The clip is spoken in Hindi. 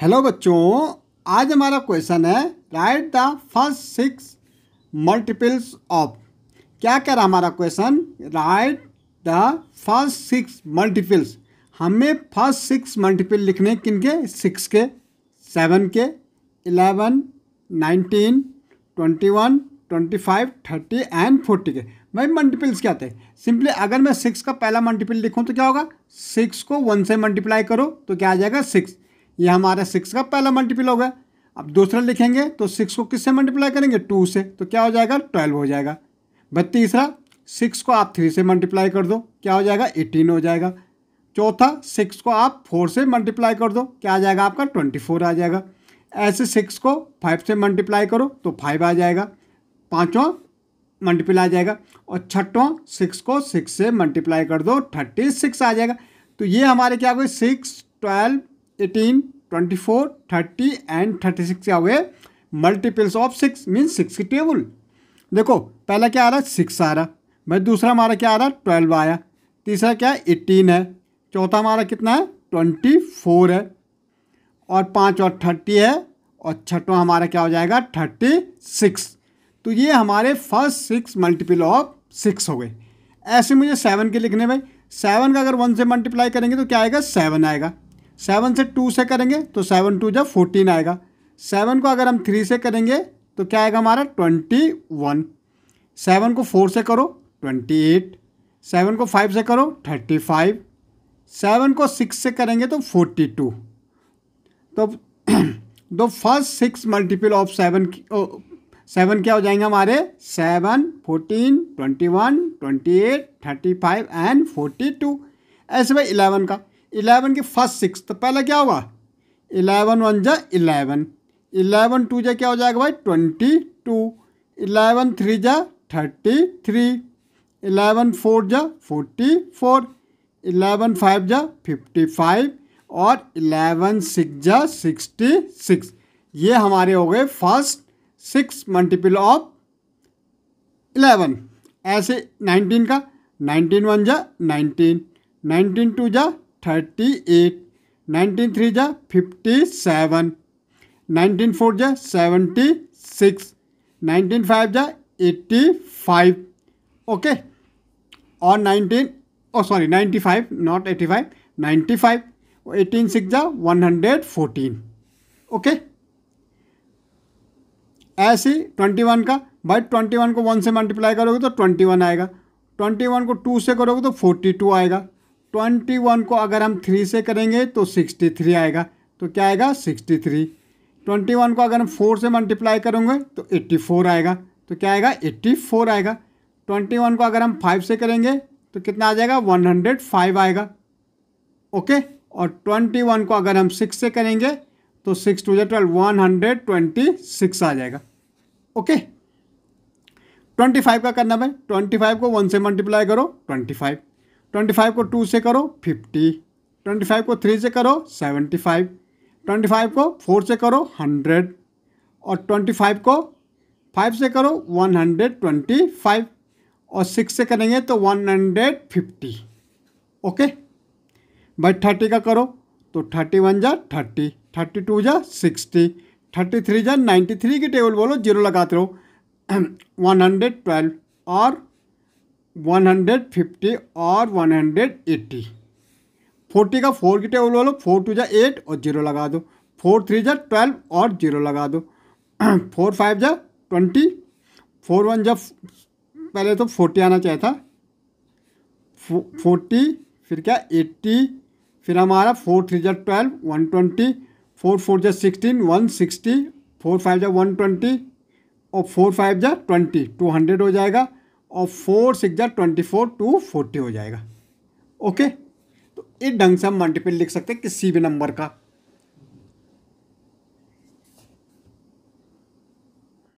हेलो बच्चों आज हमारा क्वेश्चन है write the first six multiples of क्या कह रहा हमारा question write the first six multiples हमें फर्स्ट सिक्स मल्टीपल लिखने किन के सिक्स के सेवन के eleven nineteen twenty one twenty five thirty and forty के भाई मल्टीपल्स क्या थे सिंपली अगर मैं सिक्स का पहला मल्टीपल लिखूँ तो क्या होगा सिक्स को वन से मल्टीप्लाई करो तो क्या आ जाएगा सिक्स ये हमारा सिक्स का पहला मल्टीपल होगा अब दूसरा लिखेंगे तो सिक्स को किससे मल्टीप्लाई करेंगे टू से तो क्या हो जाएगा ट्वेल्व हो जाएगा भाई तीसरा सिक्स को आप थ्री से मल्टीप्लाई कर दो क्या हो जाएगा एटीन हो जाएगा चौथा सिक्स को आप फोर से मल्टीप्लाई कर दो क्या आ जाएगा आपका ट्वेंटी फोर आ जाएगा ऐसे सिक्स को फाइव से मल्टीप्लाई करो तो फाइव आ जाएगा पाँचवा मल्टीप्लाई आ जाएगा और छठवा सिक्स को सिक्स से मल्टीप्लाई कर दो थर्टी सिक्स आ जाएगा तो ये हमारे क्या हो गए सिक्स ट्वेल्व एटीन 24, 30 एंड 36 हुए multiples of six mean six की टेबल देखो पहला क्या आ रहा है सिक्स आ रहा भाई दूसरा हमारा क्या आ रहा है ट्वेल्व आया तीसरा क्या है एट्टीन है चौथा हमारा कितना है ट्वेंटी फोर है और पाँच और थर्टी है और छठवा हमारा क्या हो जाएगा थर्टी सिक्स तो ये हमारे first six multiple of six हो गए ऐसे मुझे सेवन के लिखने भाई सेवन का अगर वन से मल्टीप्लाई करेंगे तो क्या आएगा सेवन आएगा सेवन से टू से करेंगे तो सेवन टू जब फोर्टीन आएगा सेवन को अगर हम थ्री से करेंगे तो क्या आएगा हमारा ट्वेंटी वन सेवन को फोर से करो ट्वेंटी एट सेवन को फाइव से करो थर्टी फाइव सेवन को सिक्स से करेंगे तो फोर्टी टू तो दो तो first six multiple of seven seven क्या हो जाएंगे हमारे seven fourteen twenty one twenty eight thirty five and forty two ऐसे भाई इलेवन का इलेवन की फर्स्ट सिक्स तो पहले क्या हुआ इलेवन वन जा इलेवन इलेवन टू जा क्या हो जाएगा भाई ट्वेंटी टू इलेवन थ्री जा थर्टी थ्री इलेवन फोर जा फोर्टी फोर इलेवन फाइव जा फिफ्टी फाइव और इलेवन सिक्स जा सिक्सटी सिक्स ये हमारे हो गए first six multiple of eleven ऐसे नाइनटीन का नाइनटीन वन जा नाइनटीन नाइनटीन टू जा थर्टी एट नाइनटीन थ्री जा फिफ्टी सेवन नाइनटीन फोर जा सेवेंटी सिक्स नाइनटीन फाइव जा एट्टी फाइव ओके और nineteen oh sorry ninety five not eighty five ninety five eighteen six जा वन हंड्रेड फोर्टीन ओके ऐसे ट्वेंटी वन का भाई ट्वेंटी वन को वन से मल्टीप्लाई करोगे तो ट्वेंटी वन आएगा ट्वेंटी वन को टू से करोगे तो फोर्टी टू आएगा ट्वेंटी वन को अगर हम थ्री से करेंगे तो सिक्सटी थ्री आएगा तो क्या आएगा सिक्सटी थ्री ट्वेंटी वन को अगर हम फोर से मल्टीप्लाई करेंगे तो एट्टी फोर आएगा तो क्या आएगा एट्टी फोर आएगा ट्वेंटी वन को अगर हम फाइव से करेंगे तो कितना आ जाएगा वन हंड्रेड फाइव आएगा ओके और ट्वेंटी वन को अगर हम सिक्स से करेंगे तो सिक्स टू जै twelve one hundred twenty six आ जाएगा ओके ट्वेंटी फाइव का करना भाई ट्वेंटी फाइव को वन से मल्टीप्लाई करो ट्वेंटी फाइव ट्वेंटी फाइव को टू से करो फिफ्टी ट्वेंटी फाइव को थ्री से करो सेवेंटी फाइव ट्वेंटी फाइव को फोर से करो हंड्रेड और ट्वेंटी फाइव को फाइव से करो वन हंड्रेड ट्वेंटी फाइव और सिक्स से करेंगे तो वन हंड्रेड फिफ्टी ओके भाई थर्टी का करो तो थर्टी वन जा थर्टी थर्टी टू जा सिक्सटी थर्टी थ्री जा नाइन्टी थ्री की टेबल बोलो जीरो लगाते रहो वन हंड्रेड ट्वेल्व और 150 और 180 फोर्टी का फोर की टेबल बोलो फोर टू जा एट और जीरो लगा दो फोर थ्री जा ट्वेल्व और जीरो लगा दो फोर फाइव जा ट्वेंटी फोर वन जा पहले तो फोर्टी आना चाहिए था फोर्टी फिर क्या एट्टी फिर हमारा फोर थ्री जा twelve one twenty four four जा sixteen one sixty four five जा वन ट्वेंटी और फोर फाइव जा ट्वेंटी टू हंड्रेड हो जाएगा और four six twenty four two forty हो जाएगा ओके तो इस ढंग से हम मल्टीपल लिख सकते हैं किसी भी नंबर का